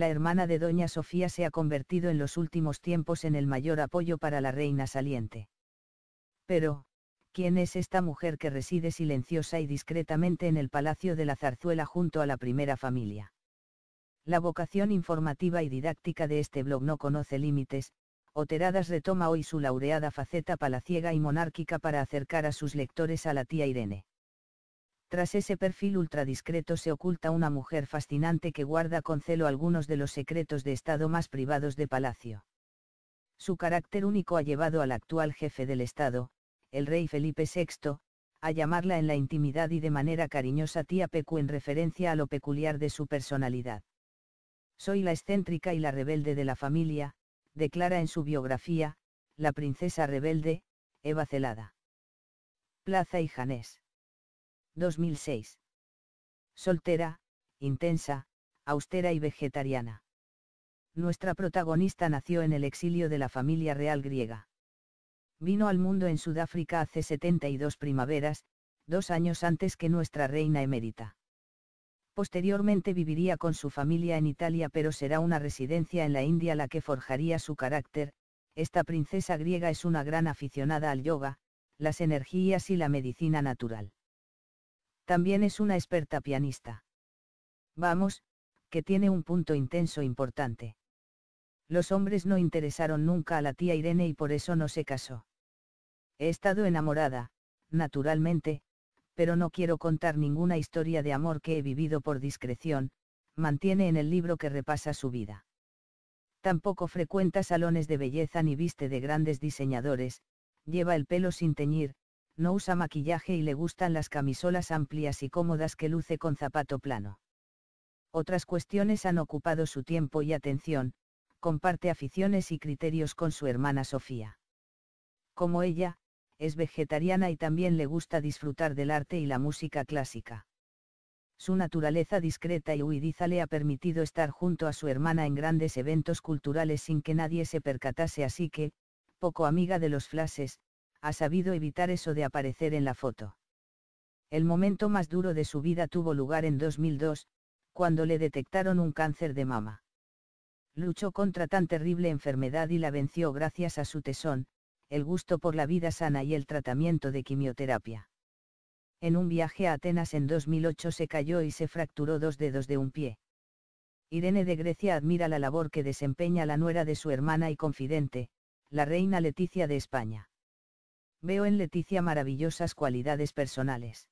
la hermana de Doña Sofía se ha convertido en los últimos tiempos en el mayor apoyo para la reina saliente. Pero, ¿quién es esta mujer que reside silenciosa y discretamente en el Palacio de la Zarzuela junto a la primera familia? La vocación informativa y didáctica de este blog no conoce límites, Oteradas retoma hoy su laureada faceta palaciega y monárquica para acercar a sus lectores a la tía Irene. Tras ese perfil ultradiscreto se oculta una mujer fascinante que guarda con celo algunos de los secretos de Estado más privados de Palacio. Su carácter único ha llevado al actual jefe del Estado, el rey Felipe VI, a llamarla en la intimidad y de manera cariñosa tía Pecu en referencia a lo peculiar de su personalidad. Soy la excéntrica y la rebelde de la familia, declara en su biografía, la princesa rebelde, Eva Celada. Plaza y Janés. 2006. Soltera, intensa, austera y vegetariana. Nuestra protagonista nació en el exilio de la familia real griega. Vino al mundo en Sudáfrica hace 72 primaveras, dos años antes que nuestra reina emérita. Posteriormente viviría con su familia en Italia pero será una residencia en la India la que forjaría su carácter, esta princesa griega es una gran aficionada al yoga, las energías y la medicina natural. También es una experta pianista. Vamos, que tiene un punto intenso importante. Los hombres no interesaron nunca a la tía Irene y por eso no se casó. He estado enamorada, naturalmente, pero no quiero contar ninguna historia de amor que he vivido por discreción, mantiene en el libro que repasa su vida. Tampoco frecuenta salones de belleza ni viste de grandes diseñadores, lleva el pelo sin teñir, no usa maquillaje y le gustan las camisolas amplias y cómodas que luce con zapato plano. Otras cuestiones han ocupado su tiempo y atención, comparte aficiones y criterios con su hermana Sofía. Como ella, es vegetariana y también le gusta disfrutar del arte y la música clásica. Su naturaleza discreta y huidiza le ha permitido estar junto a su hermana en grandes eventos culturales sin que nadie se percatase, así que, poco amiga de los flashes, ha sabido evitar eso de aparecer en la foto. El momento más duro de su vida tuvo lugar en 2002, cuando le detectaron un cáncer de mama. Luchó contra tan terrible enfermedad y la venció gracias a su tesón, el gusto por la vida sana y el tratamiento de quimioterapia. En un viaje a Atenas en 2008 se cayó y se fracturó dos dedos de un pie. Irene de Grecia admira la labor que desempeña la nuera de su hermana y confidente, la reina Leticia de España. Veo en Leticia maravillosas cualidades personales.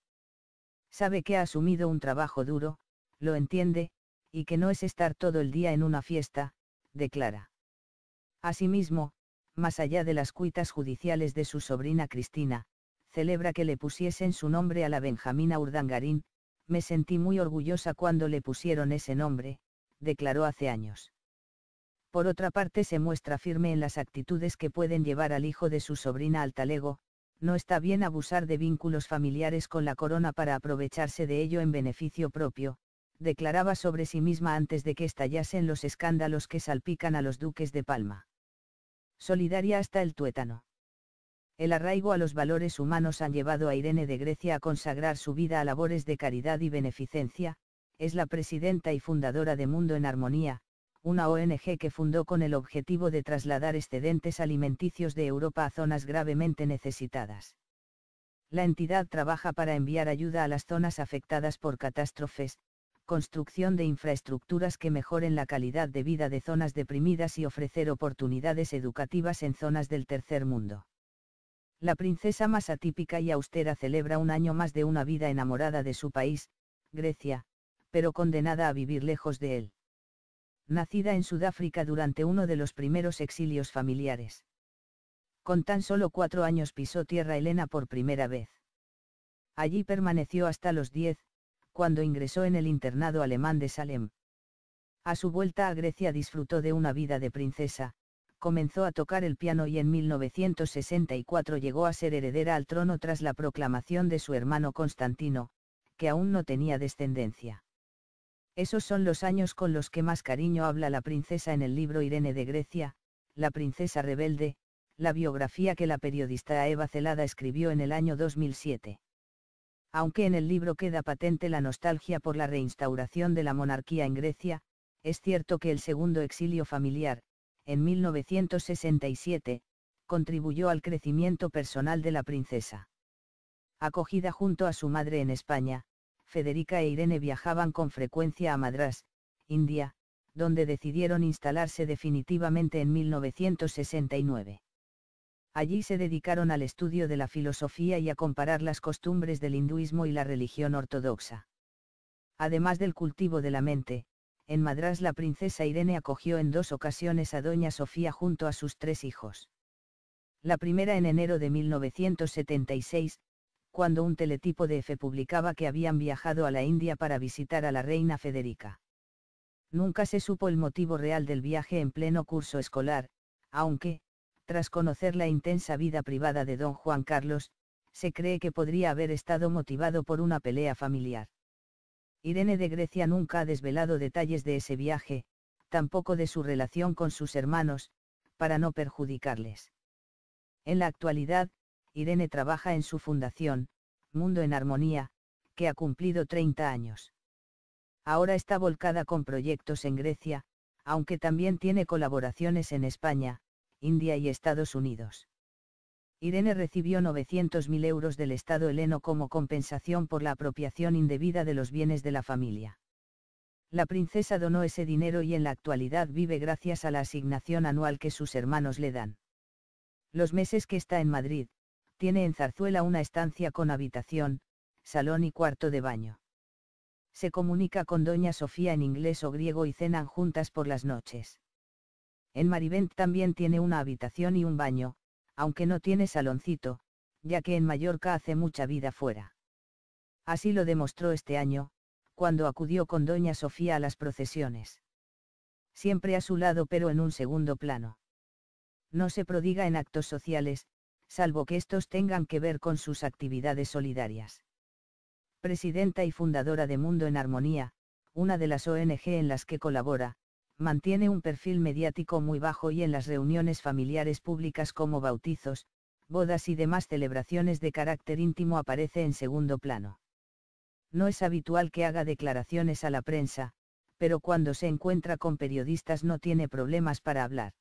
Sabe que ha asumido un trabajo duro, lo entiende, y que no es estar todo el día en una fiesta, declara. Asimismo, más allá de las cuitas judiciales de su sobrina Cristina, celebra que le pusiesen su nombre a la Benjamina Urdangarín, me sentí muy orgullosa cuando le pusieron ese nombre, declaró hace años. Por otra parte se muestra firme en las actitudes que pueden llevar al hijo de su sobrina al talego, no está bien abusar de vínculos familiares con la corona para aprovecharse de ello en beneficio propio, declaraba sobre sí misma antes de que estallasen los escándalos que salpican a los duques de Palma. Solidaria hasta el tuétano. El arraigo a los valores humanos han llevado a Irene de Grecia a consagrar su vida a labores de caridad y beneficencia, es la presidenta y fundadora de Mundo en Armonía, una ONG que fundó con el objetivo de trasladar excedentes alimenticios de Europa a zonas gravemente necesitadas. La entidad trabaja para enviar ayuda a las zonas afectadas por catástrofes, construcción de infraestructuras que mejoren la calidad de vida de zonas deprimidas y ofrecer oportunidades educativas en zonas del tercer mundo. La princesa más atípica y austera celebra un año más de una vida enamorada de su país, Grecia, pero condenada a vivir lejos de él nacida en Sudáfrica durante uno de los primeros exilios familiares. Con tan solo cuatro años pisó tierra Elena por primera vez. Allí permaneció hasta los diez, cuando ingresó en el internado alemán de Salem. A su vuelta a Grecia disfrutó de una vida de princesa, comenzó a tocar el piano y en 1964 llegó a ser heredera al trono tras la proclamación de su hermano Constantino, que aún no tenía descendencia. Esos son los años con los que más cariño habla la princesa en el libro Irene de Grecia, La princesa rebelde, la biografía que la periodista Eva Celada escribió en el año 2007. Aunque en el libro queda patente la nostalgia por la reinstauración de la monarquía en Grecia, es cierto que el segundo exilio familiar, en 1967, contribuyó al crecimiento personal de la princesa. Acogida junto a su madre en España, Federica e Irene viajaban con frecuencia a Madras, India, donde decidieron instalarse definitivamente en 1969. Allí se dedicaron al estudio de la filosofía y a comparar las costumbres del hinduismo y la religión ortodoxa. Además del cultivo de la mente, en Madras la princesa Irene acogió en dos ocasiones a Doña Sofía junto a sus tres hijos. La primera en enero de 1976, cuando un teletipo de F publicaba que habían viajado a la India para visitar a la reina Federica. Nunca se supo el motivo real del viaje en pleno curso escolar, aunque, tras conocer la intensa vida privada de don Juan Carlos, se cree que podría haber estado motivado por una pelea familiar. Irene de Grecia nunca ha desvelado detalles de ese viaje, tampoco de su relación con sus hermanos, para no perjudicarles. En la actualidad, Irene trabaja en su fundación, Mundo en Armonía, que ha cumplido 30 años. Ahora está volcada con proyectos en Grecia, aunque también tiene colaboraciones en España, India y Estados Unidos. Irene recibió 900.000 euros del Estado heleno como compensación por la apropiación indebida de los bienes de la familia. La princesa donó ese dinero y en la actualidad vive gracias a la asignación anual que sus hermanos le dan. Los meses que está en Madrid, tiene en Zarzuela una estancia con habitación, salón y cuarto de baño. Se comunica con Doña Sofía en inglés o griego y cenan juntas por las noches. En Marivent también tiene una habitación y un baño, aunque no tiene saloncito, ya que en Mallorca hace mucha vida fuera. Así lo demostró este año, cuando acudió con Doña Sofía a las procesiones. Siempre a su lado pero en un segundo plano. No se prodiga en actos sociales, salvo que estos tengan que ver con sus actividades solidarias. Presidenta y fundadora de Mundo en Armonía, una de las ONG en las que colabora, mantiene un perfil mediático muy bajo y en las reuniones familiares públicas como bautizos, bodas y demás celebraciones de carácter íntimo aparece en segundo plano. No es habitual que haga declaraciones a la prensa, pero cuando se encuentra con periodistas no tiene problemas para hablar.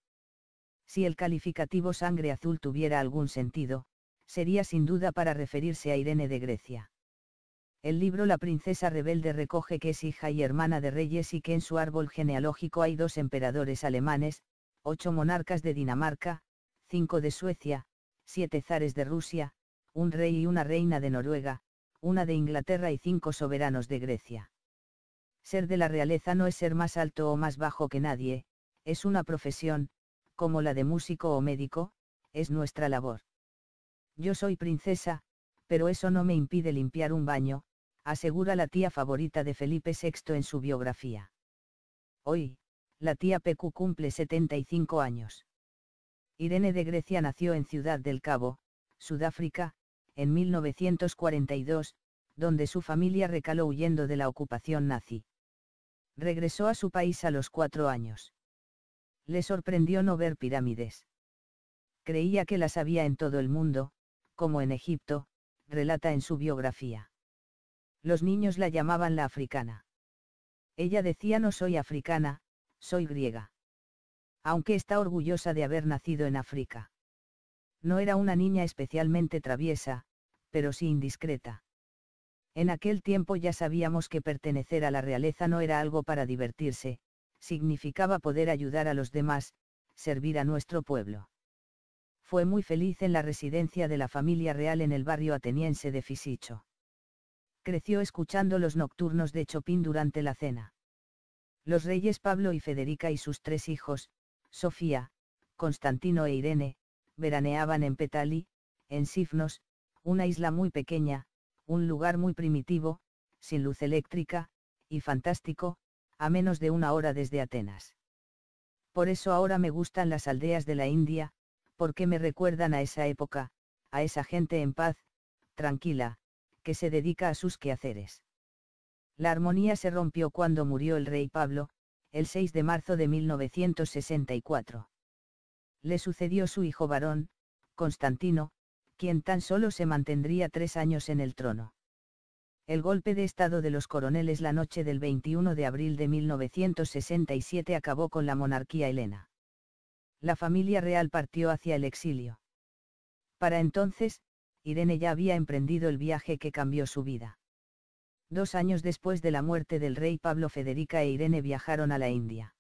Si el calificativo sangre azul tuviera algún sentido, sería sin duda para referirse a Irene de Grecia. El libro La princesa rebelde recoge que es hija y hermana de reyes y que en su árbol genealógico hay dos emperadores alemanes, ocho monarcas de Dinamarca, cinco de Suecia, siete zares de Rusia, un rey y una reina de Noruega, una de Inglaterra y cinco soberanos de Grecia. Ser de la realeza no es ser más alto o más bajo que nadie, es una profesión, como la de músico o médico, es nuestra labor. Yo soy princesa, pero eso no me impide limpiar un baño, asegura la tía favorita de Felipe VI en su biografía. Hoy, la tía Pecu cumple 75 años. Irene de Grecia nació en Ciudad del Cabo, Sudáfrica, en 1942, donde su familia recaló huyendo de la ocupación nazi. Regresó a su país a los cuatro años. Le sorprendió no ver pirámides. Creía que las había en todo el mundo, como en Egipto, relata en su biografía. Los niños la llamaban la africana. Ella decía no soy africana, soy griega. Aunque está orgullosa de haber nacido en África. No era una niña especialmente traviesa, pero sí indiscreta. En aquel tiempo ya sabíamos que pertenecer a la realeza no era algo para divertirse, significaba poder ayudar a los demás, servir a nuestro pueblo. Fue muy feliz en la residencia de la familia real en el barrio ateniense de Fisicho. Creció escuchando los nocturnos de Chopin durante la cena. Los reyes Pablo y Federica y sus tres hijos, Sofía, Constantino e Irene, veraneaban en Petali, en Sifnos, una isla muy pequeña, un lugar muy primitivo, sin luz eléctrica, y fantástico, a menos de una hora desde Atenas. Por eso ahora me gustan las aldeas de la India, porque me recuerdan a esa época, a esa gente en paz, tranquila, que se dedica a sus quehaceres. La armonía se rompió cuando murió el rey Pablo, el 6 de marzo de 1964. Le sucedió su hijo varón, Constantino, quien tan solo se mantendría tres años en el trono. El golpe de Estado de los coroneles la noche del 21 de abril de 1967 acabó con la monarquía helena. La familia real partió hacia el exilio. Para entonces, Irene ya había emprendido el viaje que cambió su vida. Dos años después de la muerte del rey Pablo Federica e Irene viajaron a la India.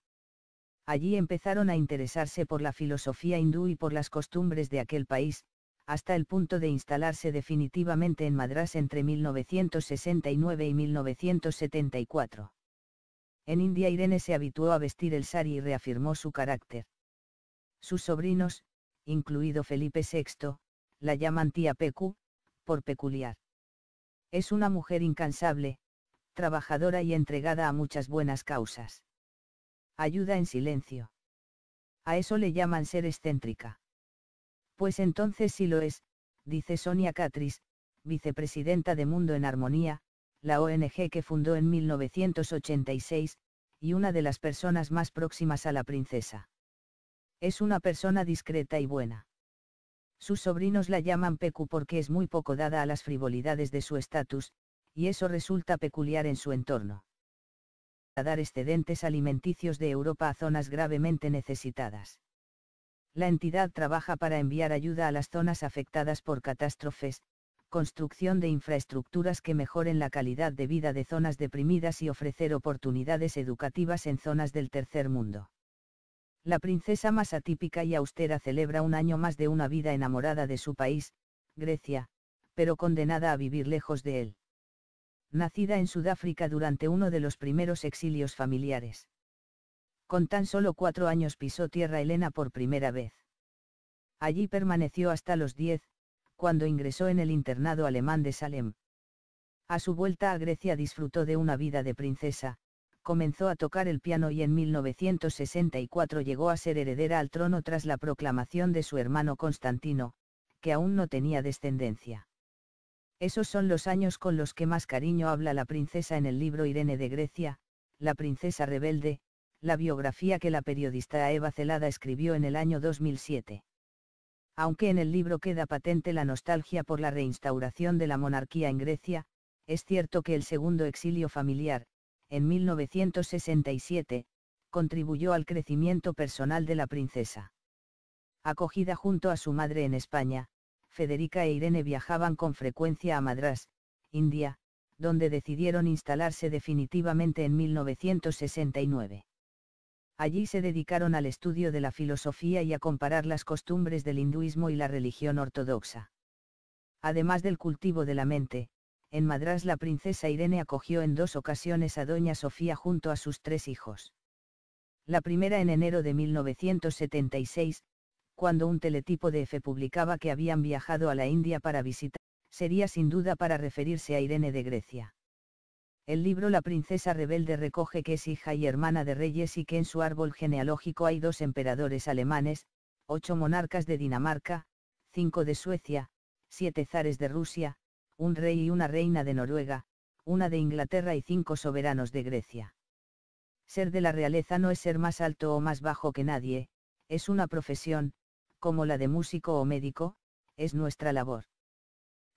Allí empezaron a interesarse por la filosofía hindú y por las costumbres de aquel país, hasta el punto de instalarse definitivamente en Madras entre 1969 y 1974. En India Irene se habituó a vestir el sari y reafirmó su carácter. Sus sobrinos, incluido Felipe VI, la llaman tía Pecu, por peculiar. Es una mujer incansable, trabajadora y entregada a muchas buenas causas. Ayuda en silencio. A eso le llaman ser excéntrica. Pues entonces sí lo es, dice Sonia Catris, vicepresidenta de Mundo en Armonía, la ONG que fundó en 1986, y una de las personas más próximas a la princesa. Es una persona discreta y buena. Sus sobrinos la llaman Pecu porque es muy poco dada a las frivolidades de su estatus, y eso resulta peculiar en su entorno. A dar excedentes alimenticios de Europa a zonas gravemente necesitadas. La entidad trabaja para enviar ayuda a las zonas afectadas por catástrofes, construcción de infraestructuras que mejoren la calidad de vida de zonas deprimidas y ofrecer oportunidades educativas en zonas del tercer mundo. La princesa más atípica y austera celebra un año más de una vida enamorada de su país, Grecia, pero condenada a vivir lejos de él. Nacida en Sudáfrica durante uno de los primeros exilios familiares con tan solo cuatro años pisó tierra Elena por primera vez. Allí permaneció hasta los diez, cuando ingresó en el internado alemán de Salem. A su vuelta a Grecia disfrutó de una vida de princesa, comenzó a tocar el piano y en 1964 llegó a ser heredera al trono tras la proclamación de su hermano Constantino, que aún no tenía descendencia. Esos son los años con los que más cariño habla la princesa en el libro Irene de Grecia, la princesa rebelde, la biografía que la periodista Eva Celada escribió en el año 2007. Aunque en el libro queda patente la nostalgia por la reinstauración de la monarquía en Grecia, es cierto que el segundo exilio familiar, en 1967, contribuyó al crecimiento personal de la princesa. Acogida junto a su madre en España, Federica e Irene viajaban con frecuencia a Madras, India, donde decidieron instalarse definitivamente en 1969. Allí se dedicaron al estudio de la filosofía y a comparar las costumbres del hinduismo y la religión ortodoxa. Además del cultivo de la mente, en Madras la princesa Irene acogió en dos ocasiones a doña Sofía junto a sus tres hijos. La primera en enero de 1976, cuando un teletipo de F publicaba que habían viajado a la India para visitar, sería sin duda para referirse a Irene de Grecia. El libro La princesa rebelde recoge que es hija y hermana de reyes y que en su árbol genealógico hay dos emperadores alemanes, ocho monarcas de Dinamarca, cinco de Suecia, siete zares de Rusia, un rey y una reina de Noruega, una de Inglaterra y cinco soberanos de Grecia. Ser de la realeza no es ser más alto o más bajo que nadie, es una profesión, como la de músico o médico, es nuestra labor.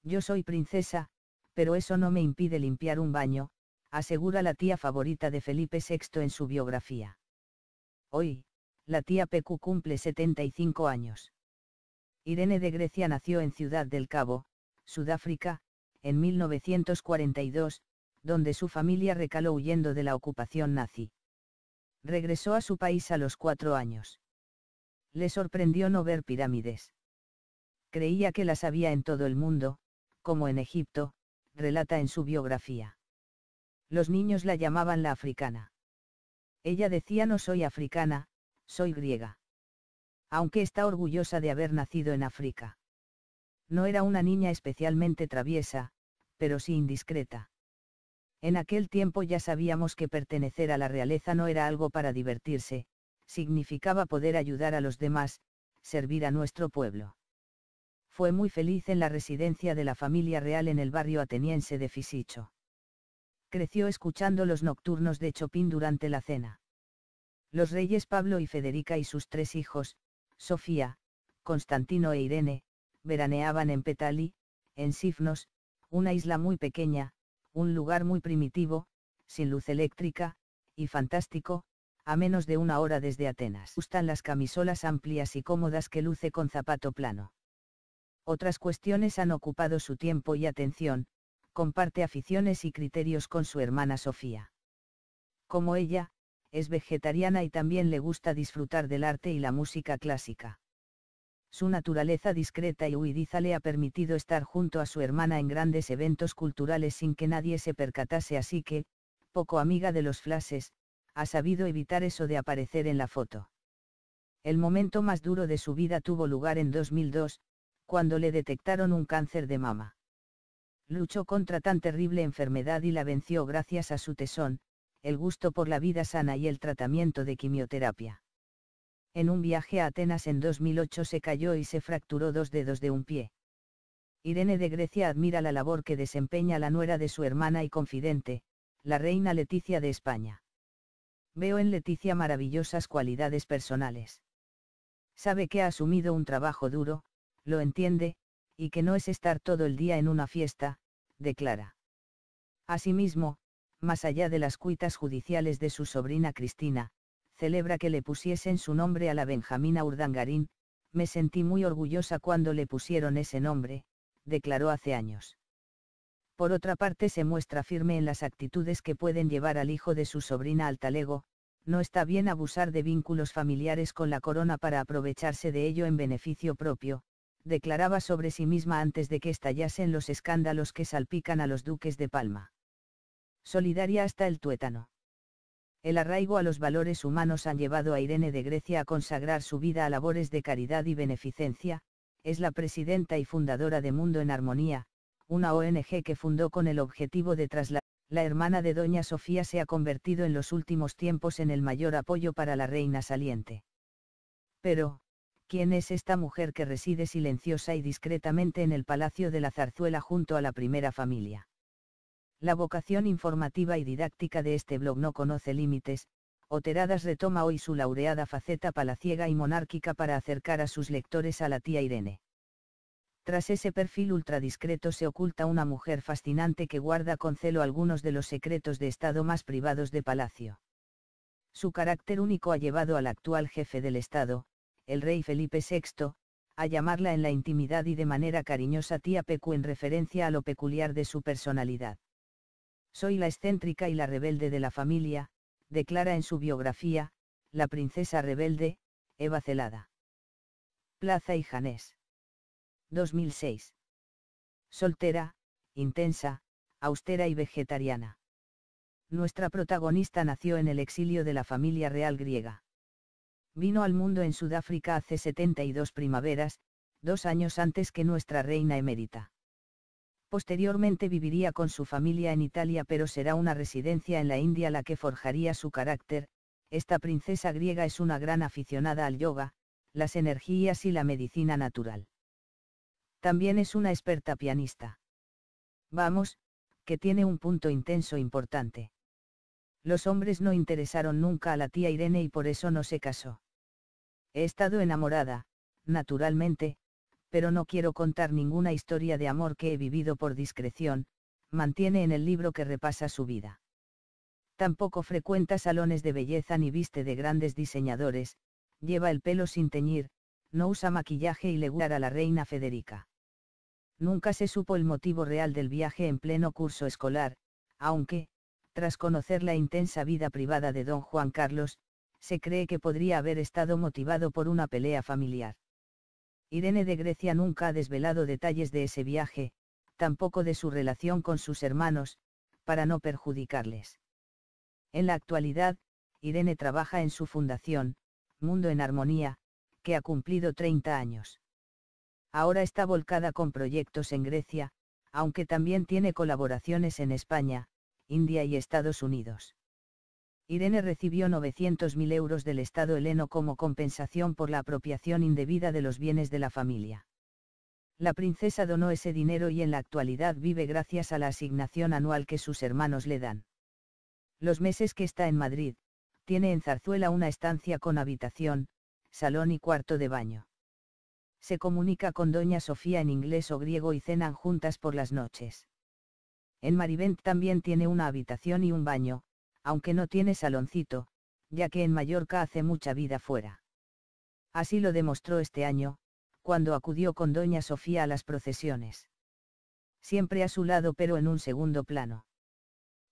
Yo soy princesa, pero eso no me impide limpiar un baño, asegura la tía favorita de Felipe VI en su biografía. Hoy, la tía Pecu cumple 75 años. Irene de Grecia nació en Ciudad del Cabo, Sudáfrica, en 1942, donde su familia recaló huyendo de la ocupación nazi. Regresó a su país a los cuatro años. Le sorprendió no ver pirámides. Creía que las había en todo el mundo, como en Egipto, relata en su biografía. Los niños la llamaban la africana. Ella decía no soy africana, soy griega. Aunque está orgullosa de haber nacido en África. No era una niña especialmente traviesa, pero sí indiscreta. En aquel tiempo ya sabíamos que pertenecer a la realeza no era algo para divertirse, significaba poder ayudar a los demás, servir a nuestro pueblo. Fue muy feliz en la residencia de la familia real en el barrio ateniense de Fisicho creció escuchando los nocturnos de Chopin durante la cena. Los reyes Pablo y Federica y sus tres hijos, Sofía, Constantino e Irene, veraneaban en Petali, en Sifnos, una isla muy pequeña, un lugar muy primitivo, sin luz eléctrica, y fantástico, a menos de una hora desde Atenas. Gustan las camisolas amplias y cómodas que luce con zapato plano. Otras cuestiones han ocupado su tiempo y atención, comparte aficiones y criterios con su hermana Sofía. Como ella, es vegetariana y también le gusta disfrutar del arte y la música clásica. Su naturaleza discreta y huidiza le ha permitido estar junto a su hermana en grandes eventos culturales sin que nadie se percatase, así que, poco amiga de los flashes, ha sabido evitar eso de aparecer en la foto. El momento más duro de su vida tuvo lugar en 2002, cuando le detectaron un cáncer de mama luchó contra tan terrible enfermedad y la venció gracias a su tesón, el gusto por la vida sana y el tratamiento de quimioterapia. En un viaje a Atenas en 2008 se cayó y se fracturó dos dedos de un pie. Irene de Grecia admira la labor que desempeña la nuera de su hermana y confidente, la reina Leticia de España. Veo en Leticia maravillosas cualidades personales. Sabe que ha asumido un trabajo duro, lo entiende, y que no es estar todo el día en una fiesta, declara. Asimismo, más allá de las cuitas judiciales de su sobrina Cristina, celebra que le pusiesen su nombre a la Benjamina Urdangarín, me sentí muy orgullosa cuando le pusieron ese nombre, declaró hace años. Por otra parte se muestra firme en las actitudes que pueden llevar al hijo de su sobrina al talego, no está bien abusar de vínculos familiares con la corona para aprovecharse de ello en beneficio propio, declaraba sobre sí misma antes de que estallasen los escándalos que salpican a los duques de Palma. Solidaria hasta el tuétano. El arraigo a los valores humanos han llevado a Irene de Grecia a consagrar su vida a labores de caridad y beneficencia, es la presidenta y fundadora de Mundo en Armonía, una ONG que fundó con el objetivo de trasladar. La hermana de Doña Sofía se ha convertido en los últimos tiempos en el mayor apoyo para la reina saliente. Pero, ¿Quién es esta mujer que reside silenciosa y discretamente en el Palacio de la Zarzuela junto a la primera familia? La vocación informativa y didáctica de este blog no conoce límites, Oteradas retoma hoy su laureada faceta palaciega y monárquica para acercar a sus lectores a la tía Irene. Tras ese perfil ultradiscreto se oculta una mujer fascinante que guarda con celo algunos de los secretos de Estado más privados de Palacio. Su carácter único ha llevado al actual jefe del Estado, el rey Felipe VI, a llamarla en la intimidad y de manera cariñosa tía Pecu en referencia a lo peculiar de su personalidad. Soy la excéntrica y la rebelde de la familia, declara en su biografía, la princesa rebelde, Eva Celada. Plaza y Janés. 2006. Soltera, intensa, austera y vegetariana. Nuestra protagonista nació en el exilio de la familia real griega vino al mundo en Sudáfrica hace 72 primaveras, dos años antes que nuestra reina emérita. Posteriormente viviría con su familia en Italia pero será una residencia en la India la que forjaría su carácter, esta princesa griega es una gran aficionada al yoga, las energías y la medicina natural. También es una experta pianista. Vamos, que tiene un punto intenso importante. Los hombres no interesaron nunca a la tía Irene y por eso no se casó. He estado enamorada, naturalmente, pero no quiero contar ninguna historia de amor que he vivido por discreción, mantiene en el libro que repasa su vida. Tampoco frecuenta salones de belleza ni viste de grandes diseñadores, lleva el pelo sin teñir, no usa maquillaje y le gusta a la reina Federica. Nunca se supo el motivo real del viaje en pleno curso escolar, aunque, tras conocer la intensa vida privada de don Juan Carlos, se cree que podría haber estado motivado por una pelea familiar. Irene de Grecia nunca ha desvelado detalles de ese viaje, tampoco de su relación con sus hermanos, para no perjudicarles. En la actualidad, Irene trabaja en su fundación, Mundo en Armonía, que ha cumplido 30 años. Ahora está volcada con proyectos en Grecia, aunque también tiene colaboraciones en España, India y Estados Unidos. Irene recibió 900.000 euros del Estado heleno como compensación por la apropiación indebida de los bienes de la familia. La princesa donó ese dinero y en la actualidad vive gracias a la asignación anual que sus hermanos le dan. Los meses que está en Madrid, tiene en Zarzuela una estancia con habitación, salón y cuarto de baño. Se comunica con doña Sofía en inglés o griego y cenan juntas por las noches. En Marivent también tiene una habitación y un baño, aunque no tiene saloncito, ya que en Mallorca hace mucha vida fuera. Así lo demostró este año, cuando acudió con doña Sofía a las procesiones. Siempre a su lado pero en un segundo plano.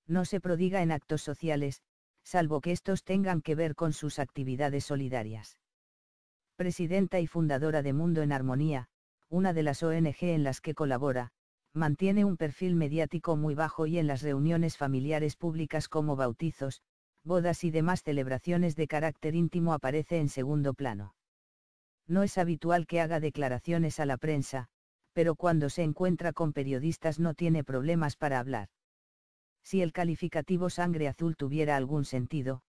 No se prodiga en actos sociales, salvo que estos tengan que ver con sus actividades solidarias. Presidenta y fundadora de Mundo en Armonía, una de las ONG en las que colabora, mantiene un perfil mediático muy bajo y en las reuniones familiares públicas como bautizos, bodas y demás celebraciones de carácter íntimo aparece en segundo plano. No es habitual que haga declaraciones a la prensa, pero cuando se encuentra con periodistas no tiene problemas para hablar. Si el calificativo sangre azul tuviera algún sentido,